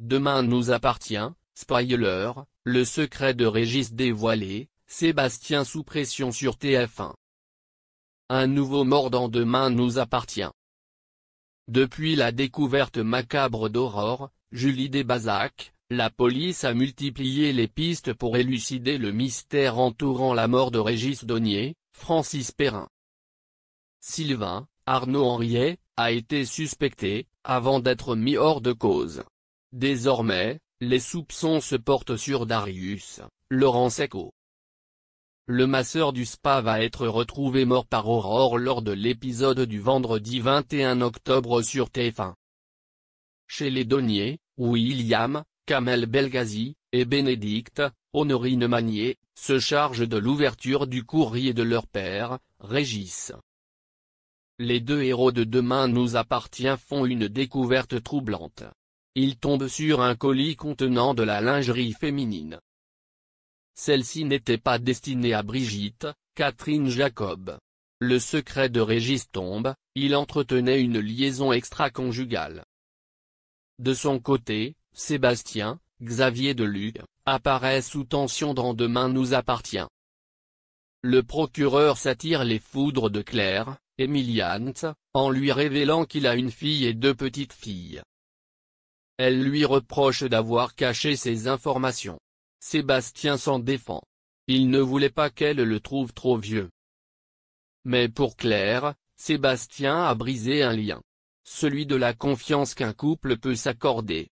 Demain nous appartient, spoiler, le secret de Régis dévoilé, Sébastien sous pression sur TF1. Un nouveau mordant demain nous appartient. Depuis la découverte macabre d'Aurore, Julie Desbazac, la police a multiplié les pistes pour élucider le mystère entourant la mort de Régis Donnier, Francis Perrin. Sylvain, Arnaud Henriet, a été suspecté, avant d'être mis hors de cause. Désormais, les soupçons se portent sur Darius, Laurent Echo. Le masseur du spa va être retrouvé mort par Aurore lors de l'épisode du vendredi 21 octobre sur TF1. Chez les où William, Kamel Belgazi, et Bénédicte, Honorine Manier, se chargent de l'ouverture du courrier de leur père, Régis. Les deux héros de Demain nous appartient font une découverte troublante. Il tombe sur un colis contenant de la lingerie féminine. Celle-ci n'était pas destinée à Brigitte, Catherine Jacob. Le secret de Régis tombe, il entretenait une liaison extra-conjugale. De son côté, Sébastien, Xavier de Deluc, apparaît sous tension dans Demain nous appartient. Le procureur s'attire les foudres de Claire, Emiliante, en lui révélant qu'il a une fille et deux petites filles. Elle lui reproche d'avoir caché ses informations. Sébastien s'en défend. Il ne voulait pas qu'elle le trouve trop vieux. Mais pour Claire, Sébastien a brisé un lien. Celui de la confiance qu'un couple peut s'accorder.